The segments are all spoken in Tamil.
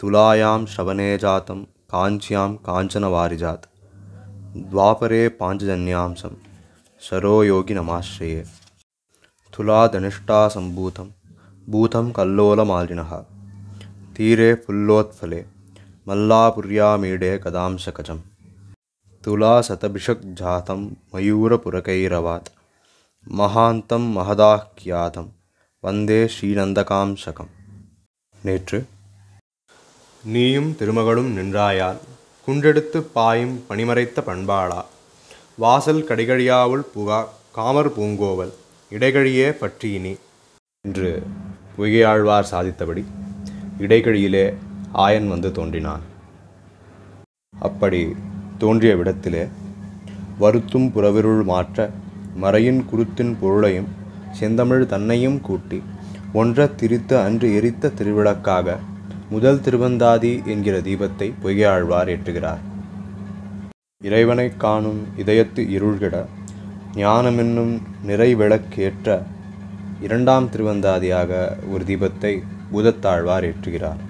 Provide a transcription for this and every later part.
तुलायां श्रवणे जातं काञ्च्यां काञ्चनवारिजात् द्वापरे पाञ्चजन्यांसं शरो योगिनमाश्रये तुलाधनिष्ठा सम्भूतं भूतं कल्लोलमालिनः तीरे फुल्लोत्फले मल्लापुर्यामीडे कदांशकजं तुलाशतभिषग्जातं मयूरपुरकैरवात् மகாந்தம் மகதாக்கியாதம் வந்தே ஸ்ரீநந்தகாம்சகம் நேற்று நீயும் திருமகளும் நின்றாயால் குன்றெடுத்து பாயும் பணிமறைத்த பண்பாளா வாசல் கடிகழியாவுள் புகா காமர் பூங்கோவல் இடைகழியே பற்றியினி என்று புகையாழ்வார் சாதித்தபடி இடைகழியிலே ஆயன் வந்து தோன்றினான் அப்படி தோன்றிய விடத்திலே வருத்தும் புறவிருள் மாற்ற மறையின் குருத்தின் பொருளையும் செந்தமிழ் தன்னையும் கூட்டி ஒன்ற திரித்து அன்று எரித்த திருவிளக்காக முதல் திருவந்தாதி என்கிற தீபத்தை பொய்யாழ்வார் எட்டுகிறார் இறைவனை காணும் இதயத்து இருள்கிட ஞானமென்னும் நிறைவிளக்கேற்ற இரண்டாம் திருவந்தாதியாக ஒரு தீபத்தை பூதத்தாழ்வார் ஏற்றுகிறார்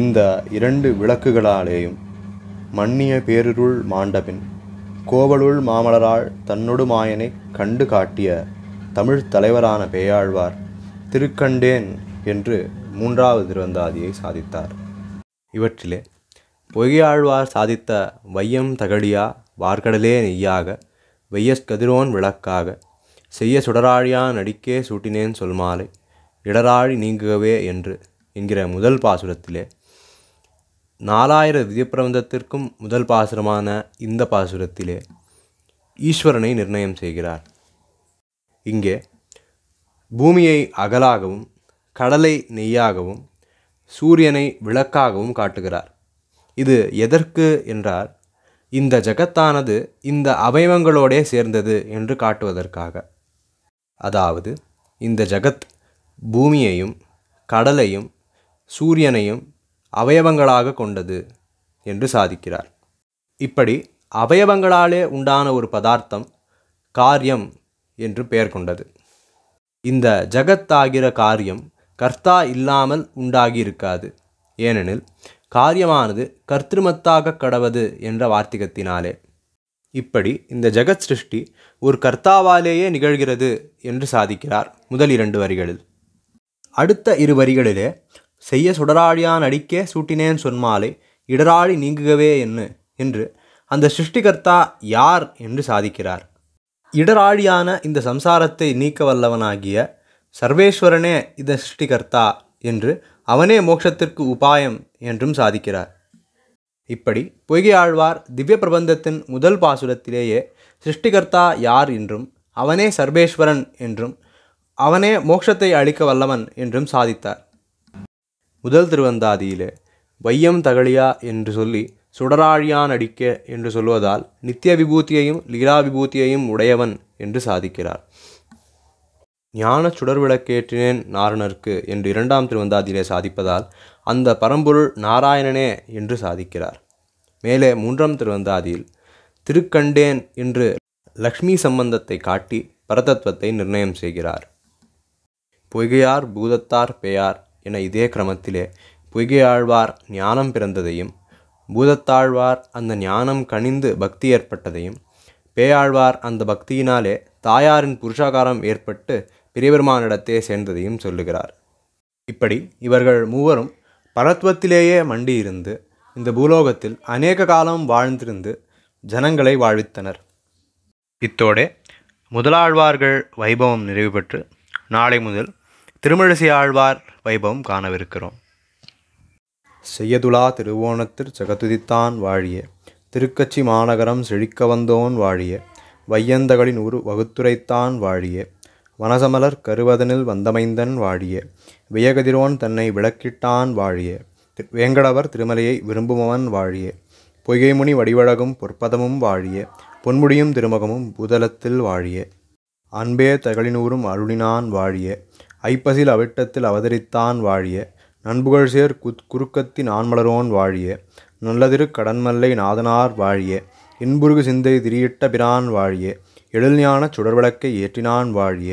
இந்த இரண்டு விளக்குகளாலேயும் மன்னிய பேருருள் மாண்டபின் கோவலுள் மாமலரால் தன்னொடு மாயனை கண்டு காட்டிய தமிழ் தலைவரான பேயாழ்வார் திருக்கண்டேன் என்று மூன்றாவது திருவந்தாதியை சாதித்தார் இவற்றிலே பொய்யாழ்வார் சாதித்த வையம் தகடியா வார்கடலே நெய்யாக வையஸ் கதிரோன் விளக்காக செய்ய சுடராழியா நடிக்கே சூட்டினேன் மாலை இடராழி நீங்குகவே என்று என்கிற முதல் பாசுரத்திலே நாலாயிர விதிப்பிரபந்தத்திற்கும் முதல் பாசுரமான இந்த பாசுரத்திலே ஈஸ்வரனை நிர்ணயம் செய்கிறார் இங்கே பூமியை அகலாகவும் கடலை நெய்யாகவும் சூரியனை விளக்காகவும் காட்டுகிறார் இது எதற்கு என்றார் இந்த ஜகத்தானது இந்த அவயவங்களோடே சேர்ந்தது என்று காட்டுவதற்காக அதாவது இந்த ஜகத் பூமியையும் கடலையும் சூரியனையும் அவயவங்களாக கொண்டது என்று சாதிக்கிறார் இப்படி அவயவங்களாலே உண்டான ஒரு பதார்த்தம் காரியம் என்று பெயர் கொண்டது இந்த ஜகத்தாகிற காரியம் கர்த்தா இல்லாமல் உண்டாகியிருக்காது ஏனெனில் காரியமானது கர்த்திருமத்தாக கடவது என்ற வார்த்திகத்தினாலே இப்படி இந்த ஜெகத் சிருஷ்டி ஒரு கர்த்தாவாலேயே நிகழ்கிறது என்று சாதிக்கிறார் முதல் இரண்டு வரிகளில் அடுத்த இரு வரிகளிலே செய்ய சுடராழியான் அடிக்கே சூட்டினேன் சொன்னாலே இடராழி நீங்குகவே என்ன என்று அந்த சிருஷ்டிகர்த்தா யார் என்று சாதிக்கிறார் இடராழியான இந்த சம்சாரத்தை நீக்க வல்லவனாகிய சர்வேஸ்வரனே இத சிருஷ்டிகர்த்தா என்று அவனே மோட்சத்திற்கு உபாயம் என்றும் சாதிக்கிறார் இப்படி பொய்கை ஆழ்வார் திவ்ய பிரபந்தத்தின் முதல் பாசுரத்திலேயே சிருஷ்டிகர்த்தா யார் என்றும் அவனே சர்வேஸ்வரன் என்றும் அவனே மோட்சத்தை அளிக்க வல்லவன் என்றும் சாதித்தார் முதல் திருவந்தாதியிலே வையம் தகழியா என்று சொல்லி சுடராழியான் அடிக்க என்று சொல்வதால் நித்திய விபூத்தியையும் லீலா விபூத்தியையும் உடையவன் என்று சாதிக்கிறார் ஞான சுடர் விளக்கேற்றினேன் நாரணர்க்கு என்று இரண்டாம் திருவந்தாதியிலே சாதிப்பதால் அந்த பரம்பொருள் நாராயணனே என்று சாதிக்கிறார் மேலே மூன்றாம் திருவந்தாதியில் திருக்கண்டேன் என்று லக்ஷ்மி சம்பந்தத்தை காட்டி பரதத்துவத்தை நிர்ணயம் செய்கிறார் பொய்கையார் பூதத்தார் பெயார் என இதே கிரமத்திலே பொய்கையாழ்வார் ஞானம் பிறந்ததையும் பூதத்தாழ்வார் அந்த ஞானம் கனிந்து பக்தி ஏற்பட்டதையும் பேயாழ்வார் அந்த பக்தியினாலே தாயாரின் புருஷாகாரம் ஏற்பட்டு பிரியபெருமானிடத்தே சேர்ந்ததையும் சொல்லுகிறார் இப்படி இவர்கள் மூவரும் பரத்வத்திலேயே மண்டியிருந்து இந்த பூலோகத்தில் அநேக காலம் வாழ்ந்திருந்து ஜனங்களை வாழ்வித்தனர் இத்தோடே முதலாழ்வார்கள் வைபவம் நிறைவு பெற்று நாளை முதல் திருமிழிசை ஆழ்வார் வைபவம் காணவிருக்கிறோம் செய்யதுலா திருவோணத்தில் ஜெகதுதித்தான் வாழியே திருக்கச்சி மாநகரம் செழிக்க வந்தோன் வாழிய வையந்தகளின் உரு வகுத்துரைத்தான் வாழிய வனசமலர் கருவதனில் வந்தமைந்தன் வாழிய வியகதிரோன் தன்னை விளக்கிட்டான் வாழிய வேங்கடவர் திருமலையை விரும்புபவன் வாழிய பொய்கைமுனி வடிவழகும் பொற்பதமும் வாழிய பொன்முடியும் திருமகமும் புதலத்தில் வாழிய அன்பே தகலினூரும் அருளினான் வாழிய ஐப்பசில் அவிட்டத்தில் அவதரித்தான் வாழிய நண்புகழ் சேர் குத் குறுக்கத்தின் ஆண்மலரோன் வாழிய நல்லதிரு கடன்மல்லை நாதனார் வாழிய இன்புருகு சிந்தை திரியிட்ட பிரான் வாழிய எழில்ஞான சுடர்விளக்கை ஏற்றினான் வாழிய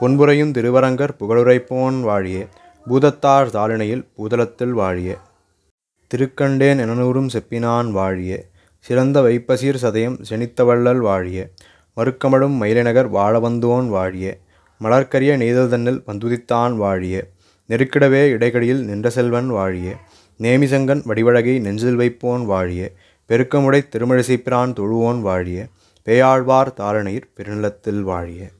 பொன்புரையும் திருவரங்கர் புகழுரைப்போன் வாழிய பூதத்தார் தாளிணையில் பூதளத்தில் வாழிய திருக்கண்டேன் எனநூறும் செப்பினான் வாழிய சிறந்த வைப்பசீர் சதயம் செனித்தவள்ளல் வாழிய மறுக்கமழும் மயிலைநகர் வாழவந்தோன் வாழிய மலர்க்கரிய நீதல் தன்னில் வந்துதித்தான் வாழிய நெருக்கிடவே இடைக்கடியில் நின்ற செல்வன் வாழிய நேமிசங்கன் வடிவழகை நெஞ்சில் வைப்போன் வாழிய பெருக்கமுடை திருமழிசைப்பிரான் தொழுவோன் வாழிய பேயாழ்வார் தாரணீர் பெருநிலத்தில் வாழிய